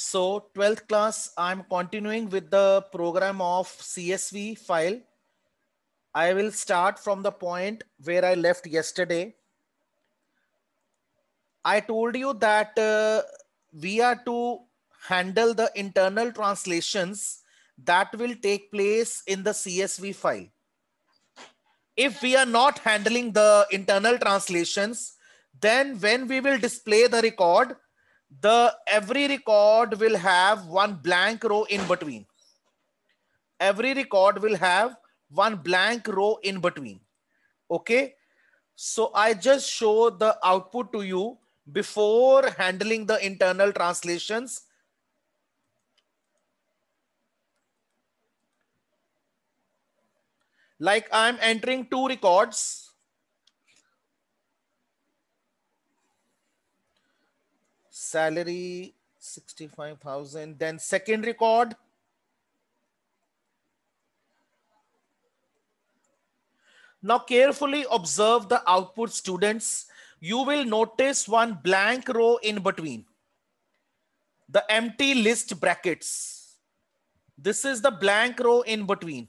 So 12th class, I'm continuing with the program of CSV file. I will start from the point where I left yesterday. I told you that uh, we are to handle the internal translations that will take place in the CSV file. If we are not handling the internal translations, then when we will display the record, the every record will have one blank row in between every record will have one blank row in between okay so i just show the output to you before handling the internal translations like i'm entering two records salary 65,000. Then second record. Now carefully observe the output students. You will notice one blank row in between. The empty list brackets. This is the blank row in between.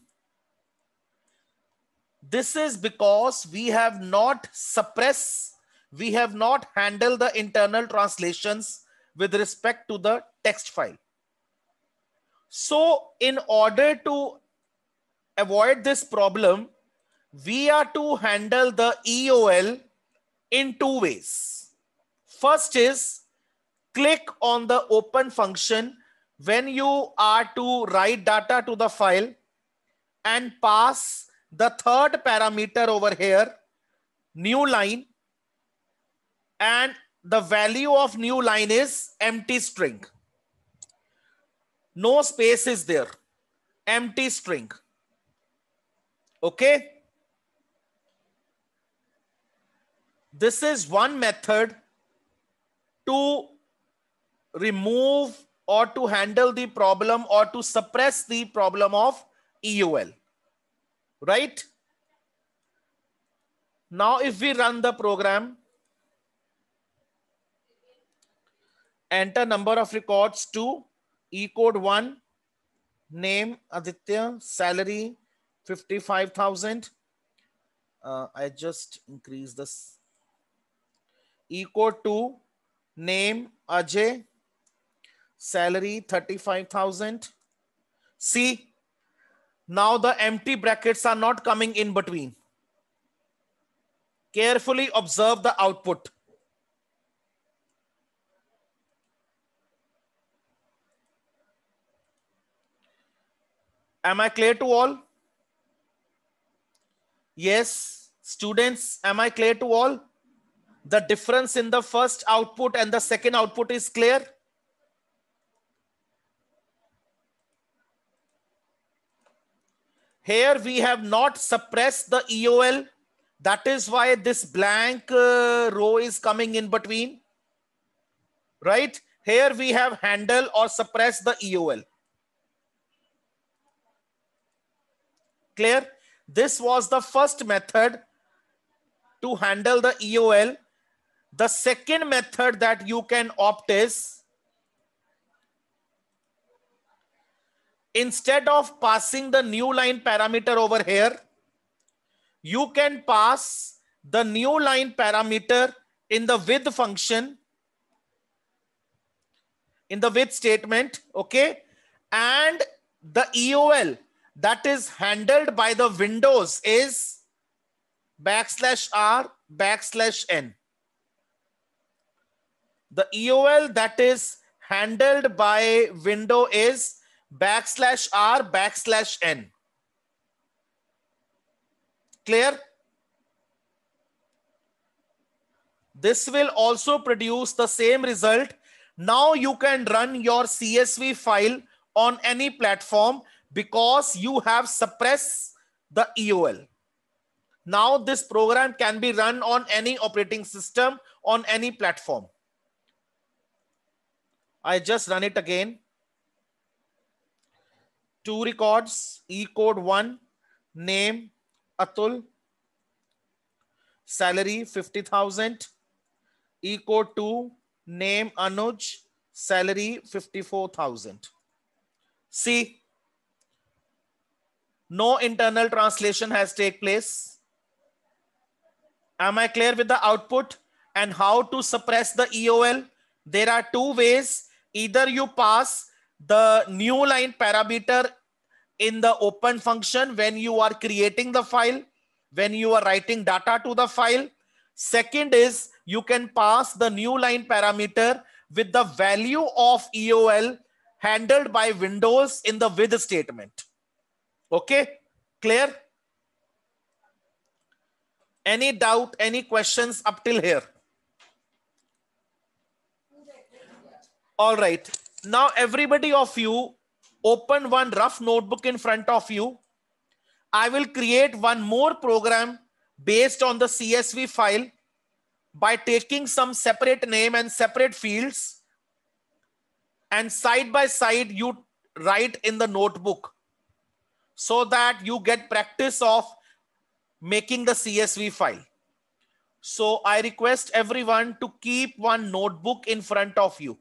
This is because we have not suppressed we have not handled the internal translations with respect to the text file. So in order to avoid this problem, we are to handle the EOL in two ways. First is click on the open function when you are to write data to the file and pass the third parameter over here, new line and the value of new line is empty string. No space is there. Empty string. Okay. This is one method to remove or to handle the problem or to suppress the problem of EUL. Right? Now, if we run the program, enter number of records to E code 1, name Aditya, salary 55,000. Uh, I just increase this. E code 2, name Ajay, salary 35,000. See, now the empty brackets are not coming in between. Carefully observe the output. Am I clear to all? Yes. Students, am I clear to all? The difference in the first output and the second output is clear? Here we have not suppressed the EOL. That is why this blank uh, row is coming in between. Right? Here we have handle or suppress the EOL. Clear? This was the first method to handle the EOL. The second method that you can opt is instead of passing the new line parameter over here, you can pass the new line parameter in the with function in the with statement okay and the eol that is handled by the windows is backslash r backslash n. The EOL that is handled by window is backslash r backslash n. Clear? This will also produce the same result. Now you can run your CSV file on any platform because you have suppressed the EOL. Now this program can be run on any operating system on any platform. I just run it again. Two records, E code one, name Atul, salary 50,000. E code two, name Anuj, salary 54,000. See, no internal translation has take place. Am I clear with the output and how to suppress the EOL? There are two ways. Either you pass the new line parameter in the open function when you are creating the file, when you are writing data to the file. Second is you can pass the new line parameter with the value of EOL handled by Windows in the with statement. Okay, clear? Any doubt, any questions up till here? All right. Now, everybody of you, open one rough notebook in front of you. I will create one more program based on the CSV file by taking some separate name and separate fields. And side by side, you write in the notebook so that you get practice of making the CSV file. So I request everyone to keep one notebook in front of you.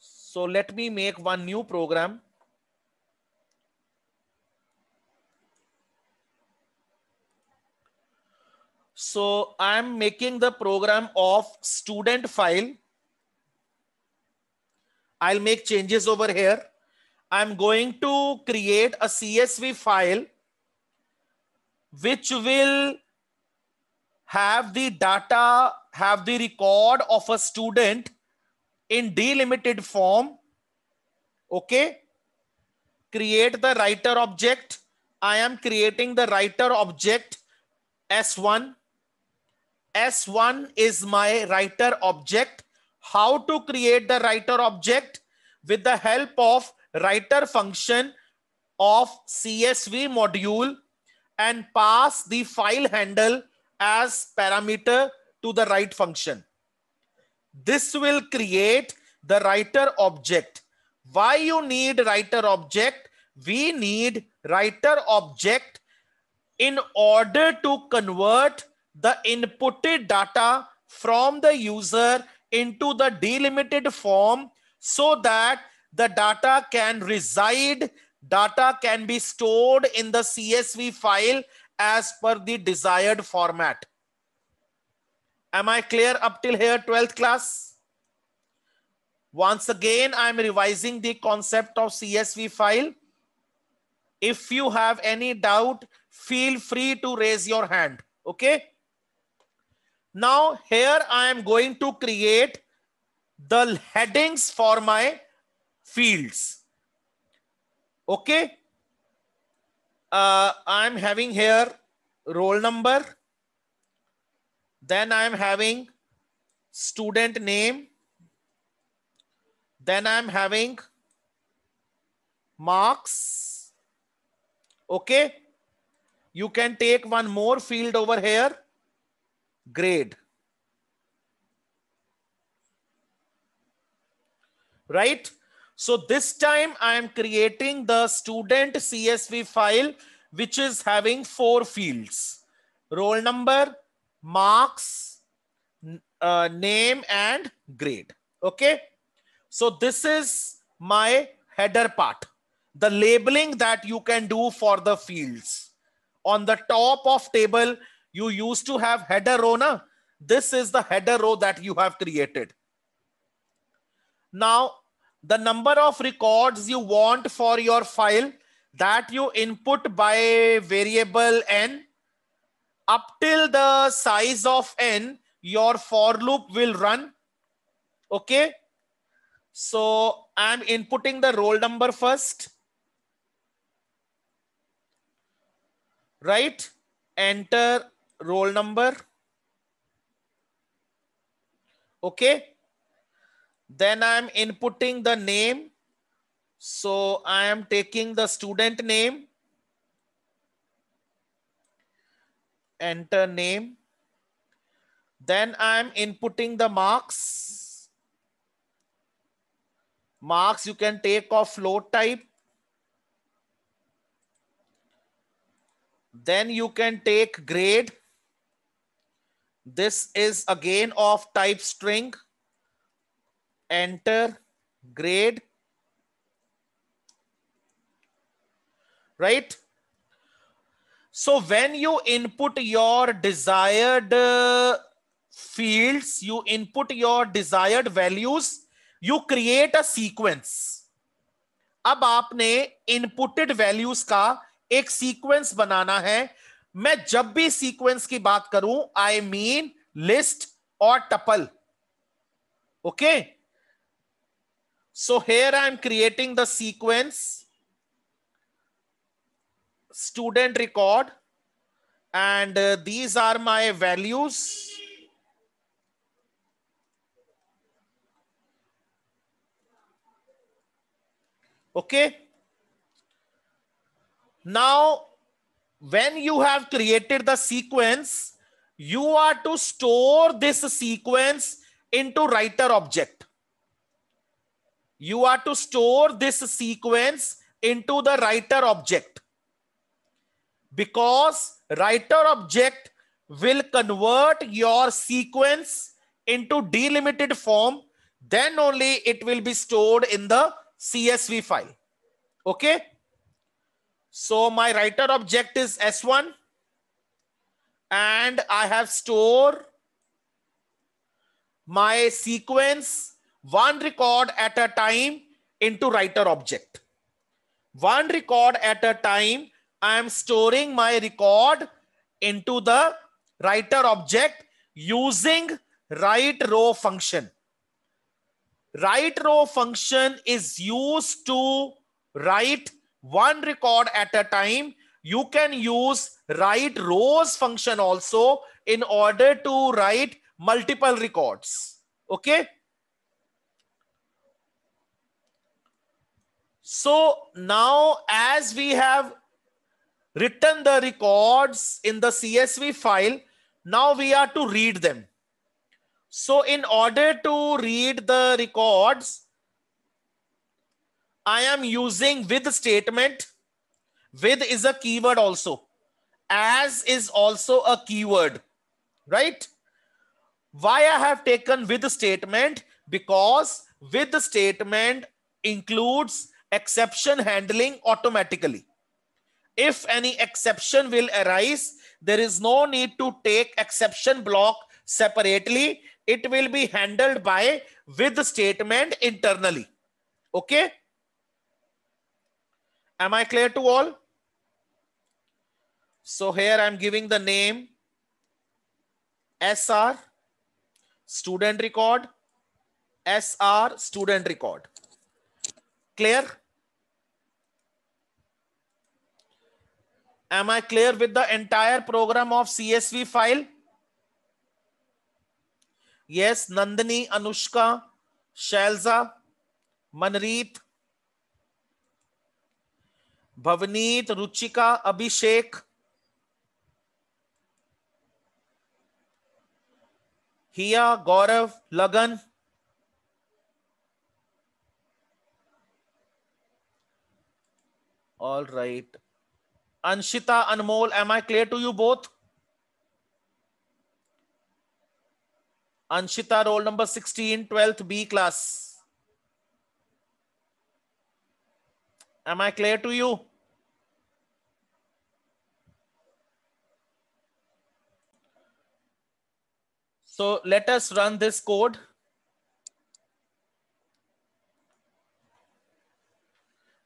So let me make one new program. So I'm making the program of student file. I'll make changes over here. I'm going to create a CSV file which will have the data, have the record of a student in delimited form. Okay. Create the writer object. I am creating the writer object S1. S1 is my writer object. How to create the writer object? With the help of writer function of CSV module and pass the file handle as parameter to the write function. This will create the writer object. Why you need writer object? We need writer object in order to convert the inputted data from the user into the delimited form so that the data can reside, data can be stored in the CSV file as per the desired format. Am I clear up till here 12th class? Once again, I'm revising the concept of CSV file. If you have any doubt, feel free to raise your hand. Okay. Now here I am going to create the headings for my fields. Okay. Uh, I'm having here roll number. Then I'm having student name. Then I'm having marks. Okay. You can take one more field over here. Grade. Right. So this time I am creating the student CSV file, which is having four fields, roll number, marks, uh, name and grade. Okay. So this is my header part, the labeling that you can do for the fields. On the top of table, you used to have header row. Na? This is the header row that you have created. Now the number of records you want for your file that you input by variable n up till the size of n your for loop will run okay so i'm inputting the roll number first right enter roll number okay then I'm inputting the name. So I am taking the student name. Enter name. Then I'm inputting the marks. Marks you can take of float type. Then you can take grade. This is again of type string. enter grade right so when you input your desired uh, fields you input your desired values you create a sequence अब आपने inputted values का एक sequence बनाना है मैं जब भी sequence की बात करूं आई मीन लिस्ट और tuple okay okay? So here I'm creating the sequence, student record, and uh, these are my values. Okay. Now, when you have created the sequence, you are to store this sequence into writer object you are to store this sequence into the writer object because writer object will convert your sequence into delimited form then only it will be stored in the csv file okay so my writer object is s1 and i have stored my sequence one record at a time into writer object. One record at a time, I am storing my record into the writer object using write row function. Write row function is used to write one record at a time. You can use write rows function also in order to write multiple records. Okay. So now as we have written the records in the CSV file, now we are to read them. So in order to read the records, I am using with statement. With is a keyword also. As is also a keyword, right? Why I have taken with statement? Because with statement includes exception handling automatically. If any exception will arise, there is no need to take exception block separately. It will be handled by with statement internally. Okay. Am I clear to all? So here I'm giving the name SR student record, SR student record. Clear? am i clear with the entire program of csv file yes nandini anushka shalza manreet bhavneet ruchika abhishek hiya gaurav lagan all right Anshita, Anmol, am I clear to you both? Anshita, roll number 16, 12th B class. Am I clear to you? So let us run this code.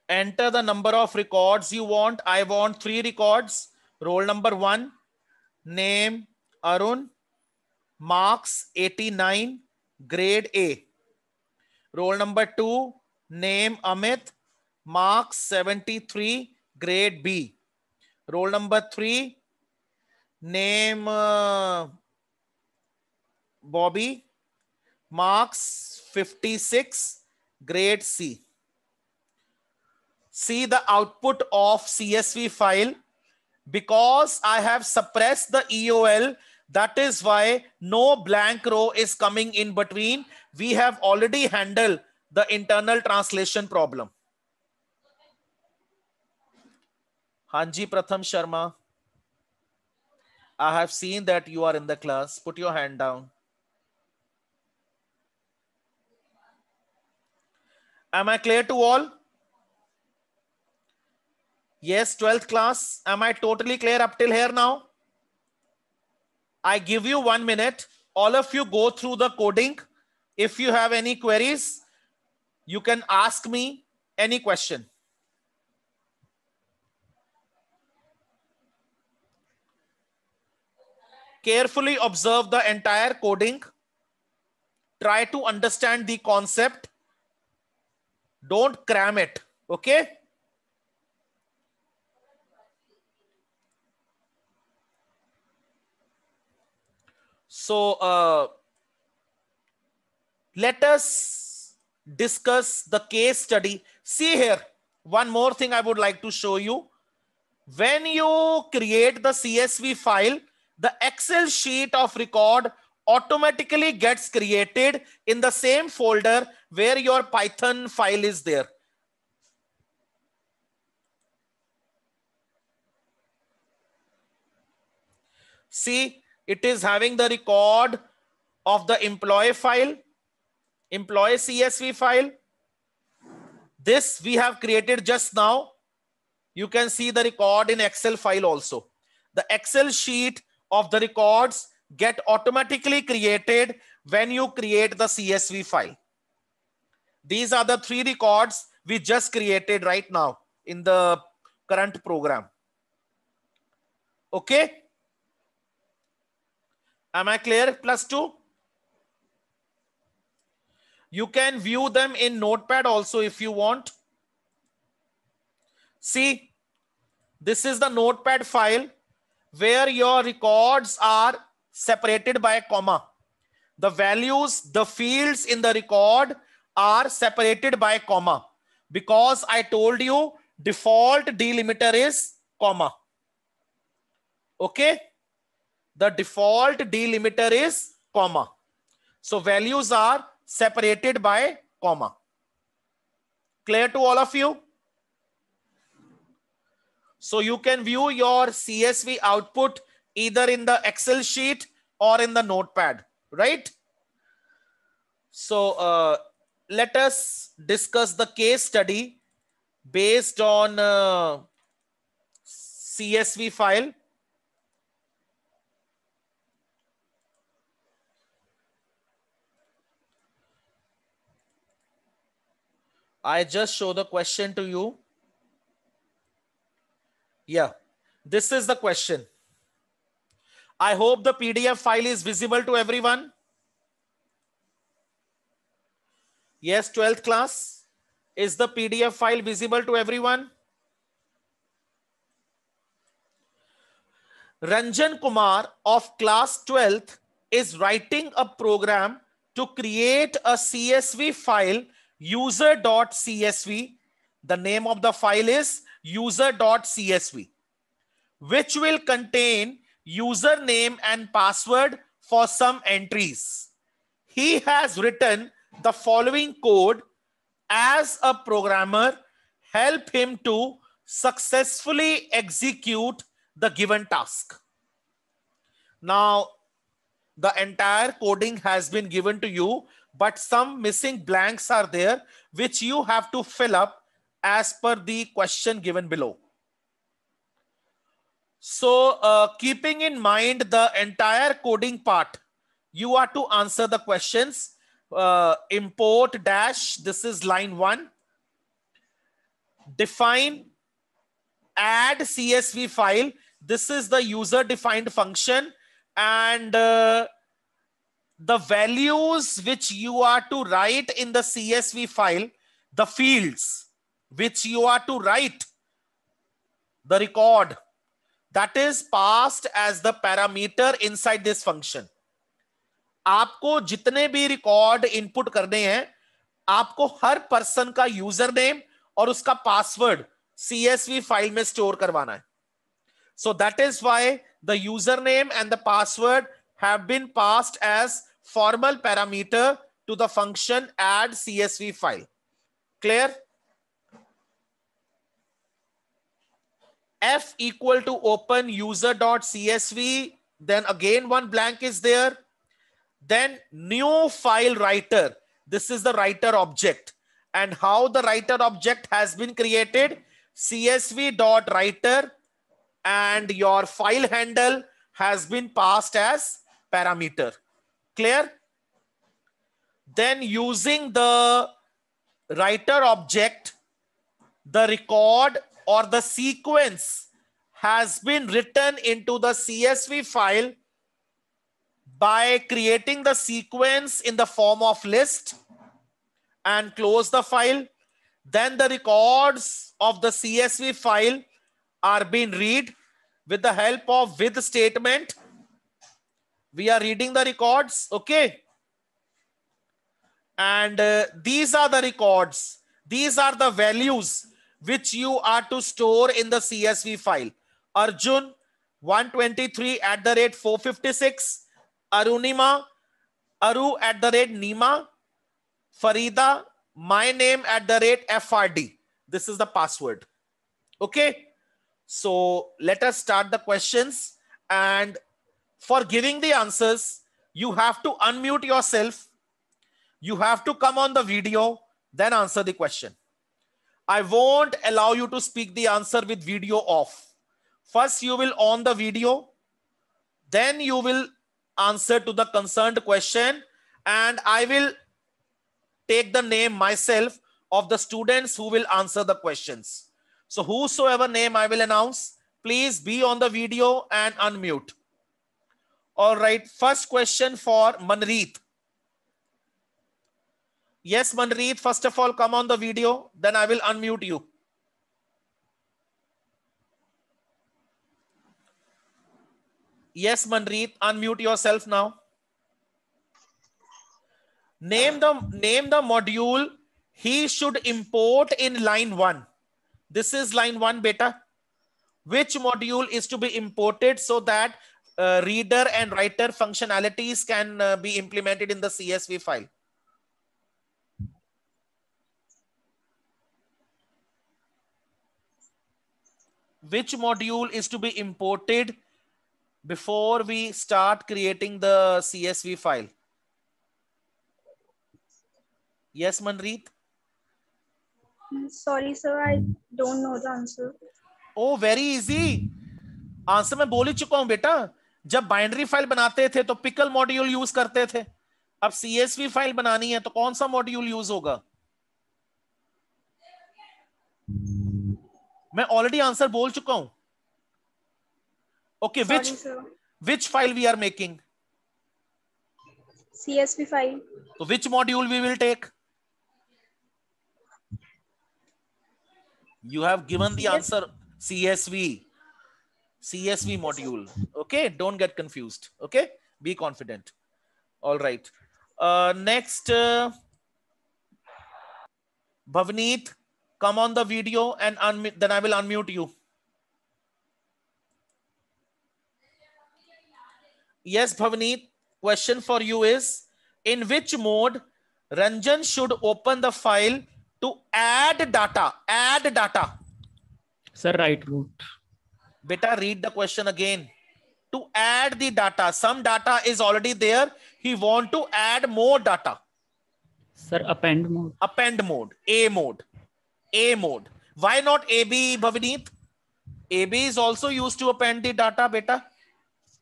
enter the number of records you want. I want three records. Roll number one, name Arun, marks 89, grade A. Roll number two, name Amit, marks 73, grade B. Roll number three, name uh, Bobby, marks 56, grade C see the output of CSV file because I have suppressed the EOL. That is why no blank row is coming in between. We have already handled the internal translation problem. Hanji Pratham Sharma. I have seen that you are in the class. Put your hand down. Am I clear to all? Yes, 12th class. Am I totally clear up till here now? I give you one minute. All of you go through the coding. If you have any queries, you can ask me any question. Carefully observe the entire coding. Try to understand the concept. Don't cram it. Okay. So uh, let us discuss the case study. See here, one more thing I would like to show you. When you create the CSV file, the Excel sheet of record automatically gets created in the same folder where your Python file is there. See, it is having the record of the employee file, employee CSV file. This we have created just now. You can see the record in Excel file also. The Excel sheet of the records get automatically created when you create the CSV file. These are the three records we just created right now in the current program. Okay. Am I clear? Plus two. You can view them in notepad also if you want. See, this is the notepad file where your records are separated by a comma. The values, the fields in the record are separated by comma because I told you default delimiter is comma. Okay the default delimiter is comma. So values are separated by comma. Clear to all of you? So you can view your CSV output either in the Excel sheet or in the notepad, right? So uh, let us discuss the case study based on uh, CSV file. I just show the question to you. Yeah, this is the question. I hope the PDF file is visible to everyone. Yes, 12th class. Is the PDF file visible to everyone? Ranjan Kumar of class 12th is writing a program to create a CSV file user.csv. The name of the file is user.csv, which will contain username and password for some entries. He has written the following code as a programmer help him to successfully execute the given task. Now, the entire coding has been given to you but some missing blanks are there, which you have to fill up as per the question given below. So uh, keeping in mind the entire coding part, you are to answer the questions. Uh, import dash, this is line one. Define add CSV file. This is the user defined function and uh, the values which you are to write in the CSV file, the fields which you are to write, the record that is passed as the parameter inside this function. aapko jitne bhi record input karne hain aapko har person ka username aur uska password csv file mein store karwana hai so that is why the username and the password have been passed as formal parameter to the function add CSV file. Clear? F equal to open user dot CSV. Then again, one blank is there. Then new file writer. This is the writer object. And how the writer object has been created? CSV dot writer and your file handle has been passed as parameter. Clear? Then using the writer object, the record or the sequence has been written into the CSV file by creating the sequence in the form of list and close the file. Then the records of the CSV file are being read with the help of with statement we are reading the records, okay? And uh, these are the records. These are the values which you are to store in the CSV file. Arjun 123 at the rate 456. Arunima, Aru at the rate Nima. Farida, my name at the rate FRD. This is the password. Okay. So let us start the questions and for giving the answers, you have to unmute yourself. You have to come on the video, then answer the question. I won't allow you to speak the answer with video off. First, you will on the video. Then you will answer to the concerned question. And I will take the name myself of the students who will answer the questions. So whosoever name I will announce, please be on the video and unmute. All right. First question for Manreet. Yes, Manreet, first of all, come on the video. Then I will unmute you. Yes, Manreet, unmute yourself now. Name the, name the module he should import in line 1. This is line 1, beta. Which module is to be imported so that uh, reader and writer functionalities can uh, be implemented in the CSV file. Which module is to be imported before we start creating the CSV file? Yes, Manreet? Sorry, sir. I don't know the answer. Oh, very easy. Answer I have ही चुका हूँ जब boundary file बनाते थे तो pickle module use करते थे अब सीएसवी फाइल बनानी है तो कौन सा मॉड्यूल यूज होगा मैं ऑलरेडी आंसर बोल चुका हूं okay which which file we are making CSV file तो which module we will take you have given the answer CSV CSV module. Okay, don't get confused. Okay, be confident. All right. Uh, next, uh, Bhavneet, come on the video and then I will unmute you. Yes, Bhavneet, question for you is, in which mode Ranjan should open the file to add data? Add data. Sir, right route. Beta, read the question again. To add the data, some data is already there. He want to add more data. Sir, append mode. Append mode. A mode. A mode. Why not AB, Bhavineet? AB is also used to append the data, beta.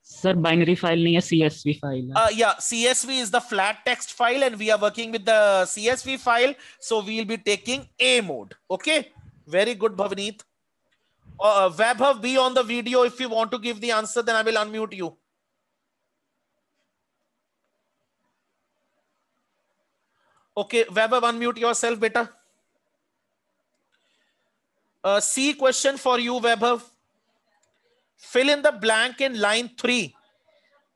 Sir, binary file नहीं CSV file. Uh, yeah, CSV is the flat text file, and we are working with the CSV file, so we'll be taking A mode. Okay, very good, Bhavineet. Uh, uh be on the video. If you want to give the answer, then I will unmute you. Okay, Vaibhav, unmute yourself, beta. Uh, C question for you, Vaibhav. Fill in the blank in line 3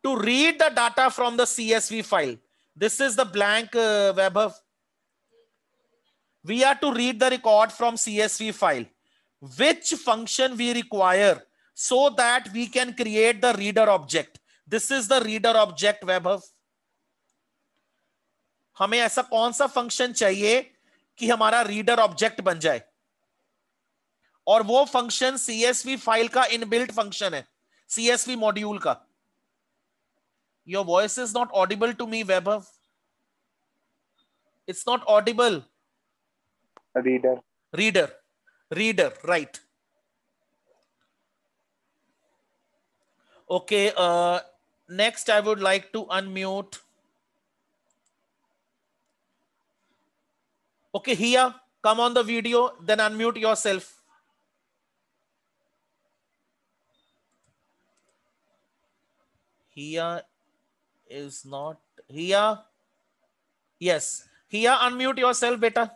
to read the data from the CSV file. This is the blank, uh, We are to read the record from CSV file. which function we require so that we can create the reader object. This is the reader object Webhav. हमें ऐसा कौन सा function चाहिए कि हमारा reader object बन जाए और वो फंक्शन सीएसवी फाइल का इनबिल्ट फंक्शन है सीएसवी मॉड्यूल का your voice is not audible to me Vaibhav it's not audible reader reader reader right okay uh, next i would like to unmute okay here come on the video then unmute yourself here is not here yes here unmute yourself beta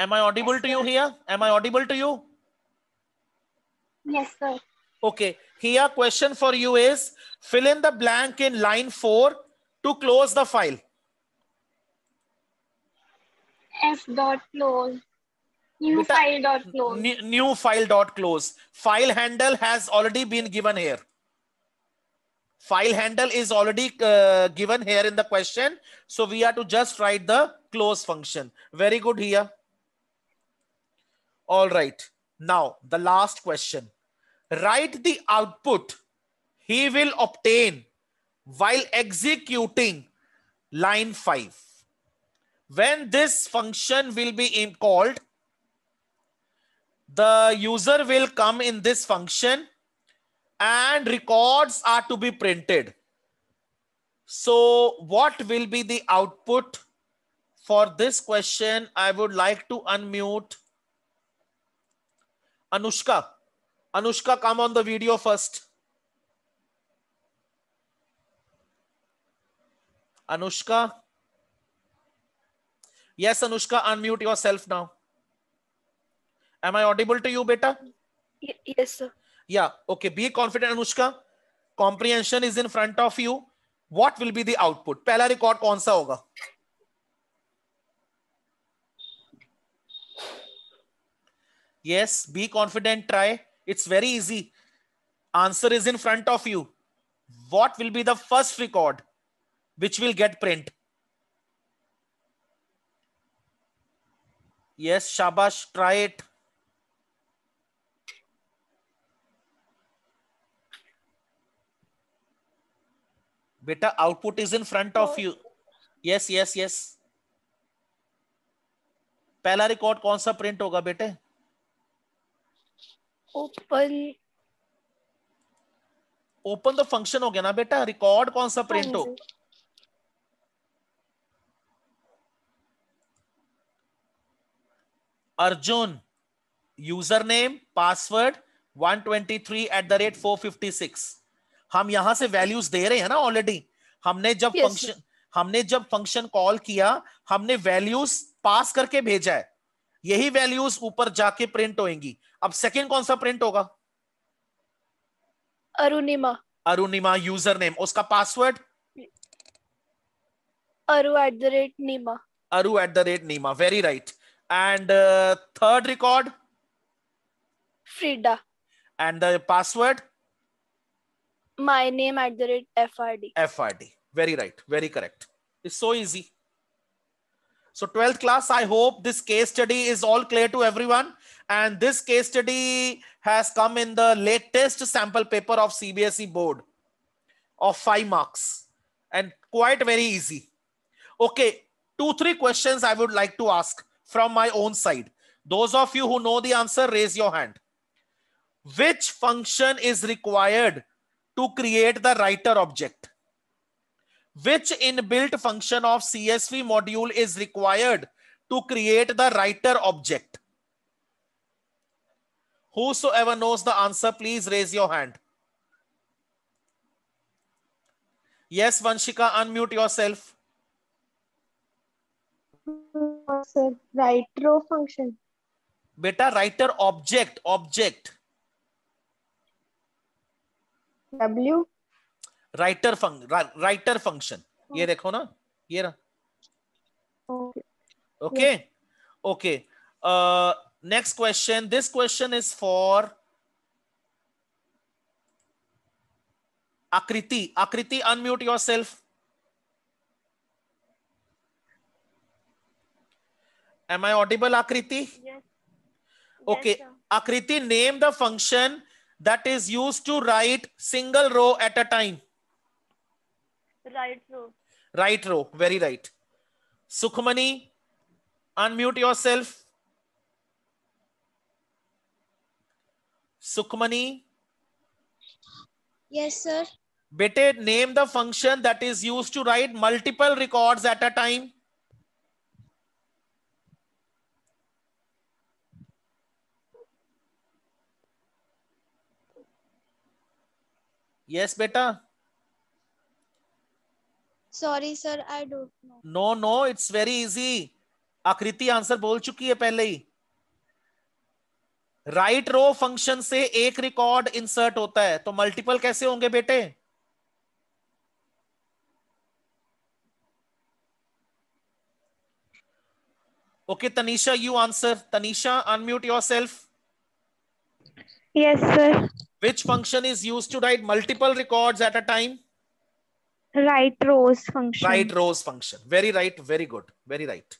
Am I audible yes, to sir. you here? Am I audible to you? Yes, sir. Okay. Here, question for you is fill in the blank in line 4 to close the file. F dot close. New Beta, file dot close. New, file dot close. File handle has already been given here. File handle is already uh, given here in the question. So we are to just write the close function. Very good here. All right. Now, the last question. Write the output he will obtain while executing line 5. When this function will be called, the user will come in this function and records are to be printed. So what will be the output for this question? I would like to unmute Anushka. Anushka, come on the video first. Anushka. Yes, Anushka, unmute yourself now. Am I audible to you, beta? Yes, sir. Yeah, okay. Be confident, Anushka. Comprehension is in front of you. What will be the output? पहला record कौन सा होगा yes be confident try it's very easy answer is in front of you what will be the first record which will get print yes shabash try it beta output is in front of you yes yes yes pehla record kaun sa print hoga bete open open तो function हो गया ना बेटा record कौन सा print हाँ हो Arjun user name password 123 at the rate four fifty six हम यहां से वैल्यूज दे रहे हैं ना ऑलरेडी हमने जब फंक्शन yes, हमने जब फंक्शन कॉल किया हमने वैल्यूज पास करके भेजा है यही वैल्यूज ऊपर जाके प्रिंट होएंगी अब सेकंड कौन सा प्रिंट होगा अरुणिमा अरुणिमा यूजर नेम उसका password Aru at the rate Nima Aru at the rate Nima very right and third record Frida and name at the rate F R D F R D very right very correct it's so easy So 12th class, I hope this case study is all clear to everyone. And this case study has come in the latest sample paper of CBSE board of five marks and quite very easy. Okay, two, three questions I would like to ask from my own side. Those of you who know the answer, raise your hand. Which function is required to create the writer object? which inbuilt function of CSV module is required to create the writer object? Whosoever knows the answer, please raise your hand. Yes, Vanshika, unmute yourself. Sir, writer function. Beta, writer object, object. W. Writer फंक रा, writer function ये देखो ना ये ना okay okay next question this question is for Aakriti Aakriti unmute yourself am I audible Aakriti okay Aakriti name the function that is used to write single row at a time Right row. Right row. Very right. Sukhmani, unmute yourself. Sukhmani. Yes, sir. Bete, name the function that is used to write multiple records at a time. Yes, beta. Sorry sir I don't know no no it's very easy Aakriti answer बोल चुकी है पहले ही right रो function से एक record insert होता है तो multiple कैसे होंगे बेटे okay Tanisha you answer Tanisha unmute yourself yes sir which function is used to write multiple records at a time Right rows function. Right rows function. Very right. Very good. Very right.